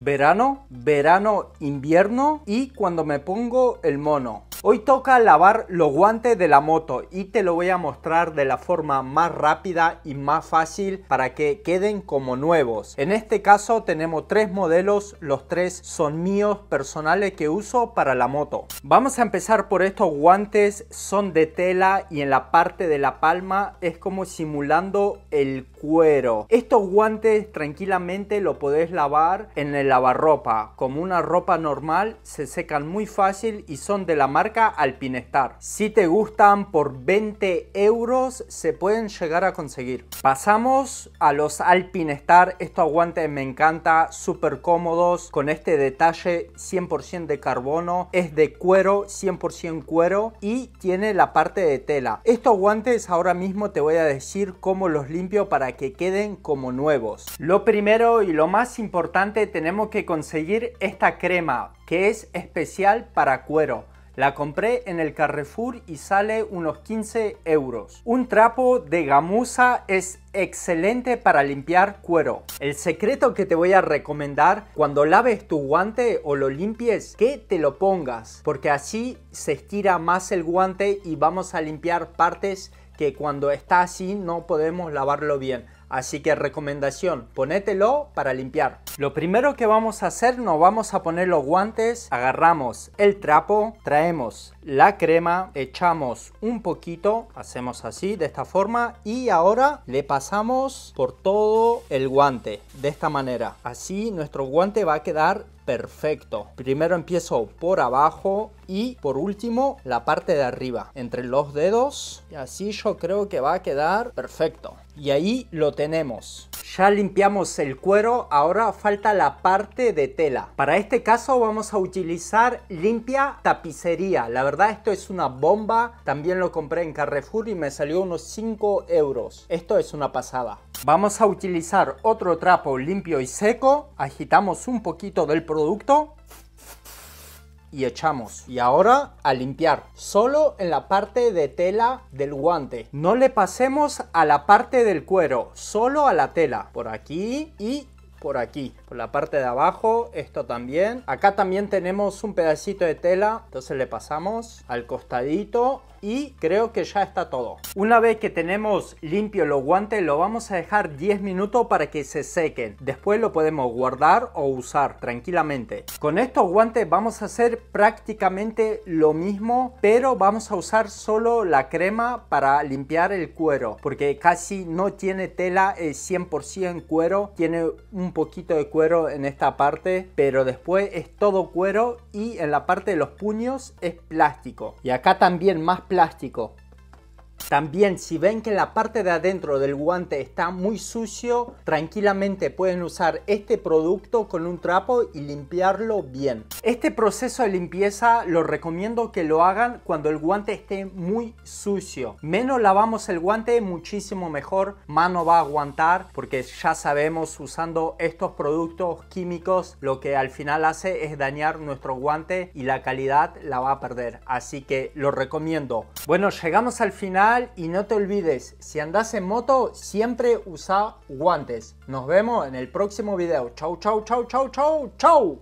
verano, verano, invierno y cuando me pongo el mono. Hoy toca lavar los guantes de la moto y te lo voy a mostrar de la forma más rápida y más fácil para que queden como nuevos. En este caso tenemos tres modelos, los tres son míos personales que uso para la moto. Vamos a empezar por estos guantes, son de tela y en la parte de la palma es como simulando el cuero. Estos guantes tranquilamente lo podés lavar en el lavarropa, como una ropa normal, se secan muy fácil y son de la marca Alpinestar. Si te gustan por 20 euros se pueden llegar a conseguir. Pasamos a los Alpinestar. Estos guantes me encanta, súper cómodos, con este detalle 100% de carbono. Es de cuero, 100% cuero y tiene la parte de tela. Estos guantes ahora mismo te voy a decir cómo los limpio para que queden como nuevos. Lo primero y lo más importante tenemos que conseguir esta crema que es especial para cuero. La compré en el Carrefour y sale unos 15 euros. Un trapo de gamuza es excelente para limpiar cuero. El secreto que te voy a recomendar cuando laves tu guante o lo limpies, que te lo pongas, porque así se estira más el guante y vamos a limpiar partes que cuando está así no podemos lavarlo bien. Así que recomendación, ponételo para limpiar. Lo primero que vamos a hacer, nos vamos a poner los guantes, agarramos el trapo, traemos la crema, echamos un poquito, hacemos así, de esta forma, y ahora le pasamos por todo el guante, de esta manera. Así nuestro guante va a quedar perfecto. Primero empiezo por abajo y por último la parte de arriba, entre los dedos. Y así yo creo que va a quedar perfecto. Y ahí lo tenemos. Ya limpiamos el cuero, ahora falta la parte de tela. Para este caso vamos a utilizar limpia tapicería. La verdad esto es una bomba, también lo compré en Carrefour y me salió unos 5 euros. Esto es una pasada. Vamos a utilizar otro trapo limpio y seco, agitamos un poquito del producto y echamos. Y ahora a limpiar. Solo en la parte de tela del guante. No le pasemos a la parte del cuero, solo a la tela. Por aquí y por aquí, por la parte de abajo, esto también. Acá también tenemos un pedacito de tela, entonces le pasamos al costadito y creo que ya está todo. Una vez que tenemos limpio los guantes lo vamos a dejar 10 minutos para que se sequen. Después lo podemos guardar o usar tranquilamente. Con estos guantes vamos a hacer prácticamente lo mismo pero vamos a usar solo la crema para limpiar el cuero porque casi no tiene tela es 100% cuero. Tiene un poquito de cuero en esta parte pero después es todo cuero y en la parte de los puños es plástico. Y acá también más plástico. También si ven que la parte de adentro del guante está muy sucio, tranquilamente pueden usar este producto con un trapo y limpiarlo bien. Este proceso de limpieza lo recomiendo que lo hagan cuando el guante esté muy sucio. Menos lavamos el guante, muchísimo mejor. Mano va a aguantar porque ya sabemos usando estos productos químicos lo que al final hace es dañar nuestro guante y la calidad la va a perder. Así que lo recomiendo. Bueno, llegamos al final y no te olvides, si andas en moto, siempre usa guantes. Nos vemos en el próximo video. Chau, chau, chau, chau, chau, chau.